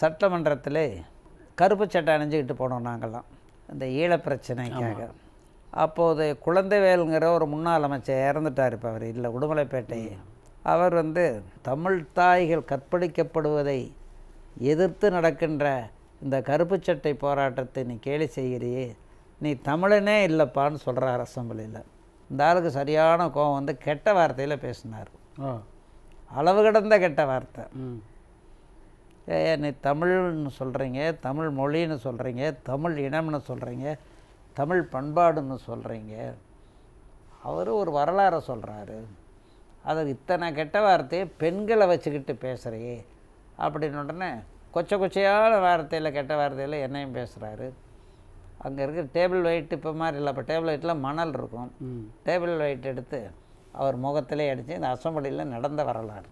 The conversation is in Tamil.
சட்டமன்றத்தில் கருப்பு சட்டை அணிஞ்சிக்கிட்டு போனோம் நாங்கள்லாம் இந்த ஈழ பிரச்சனைக்காக அப்போது குழந்தைவேலுங்கிற ஒரு முன்னாள் அமைச்சர் இறந்துட்டார் இப்போ அவர் இல்லை உடுமலைப்பேட்டை அவர் வந்து தமிழ் தாய்கள் கற்பழிக்கப்படுவதை எதிர்த்து நடக்கின்ற இந்த கருப்பு சட்டை போராட்டத்தை நீ கேலி செய்கிறியே நீ தமிழனே இல்லைப்பான்னு சொல்கிறார் அசம்பிளியில் இந்த ஆளுக்கு சரியான கோவம் வந்து கெட்ட வார்த்தையில் பேசினார் அளவு கடந்த கெட்ட வார்த்தை நீ தமிழ்னு சொல்கிறீங்க தமிழ் மொழின்னு சொல்கிறீங்க தமிழ் இனம்னு சொல்கிறீங்க தமிழ் பண்பாடுன்னு சொல்கிறீங்க அவர் ஒரு வரலாறை சொல்கிறாரு அதை இத்தனை கெட்ட வார்த்தையை பெண்களை வச்சுக்கிட்டு பேசுகிறையே அப்படின்னு உடனே கொச்ச கொச்சையான வார்த்தையில் கெட்ட வார்த்தையில் என்னையும் பேசுகிறாரு அங்கே இருக்கிற டேபிள் வெயிட் இப்போ மாதிரி இல்லை இப்போ டேபிள் வெயிட்டில் மணல் இருக்கும் டேபிள் வெயிட் எடுத்து அவர் முகத்திலே அடித்து இந்த அசம்பளியில் நடந்த வரலாறு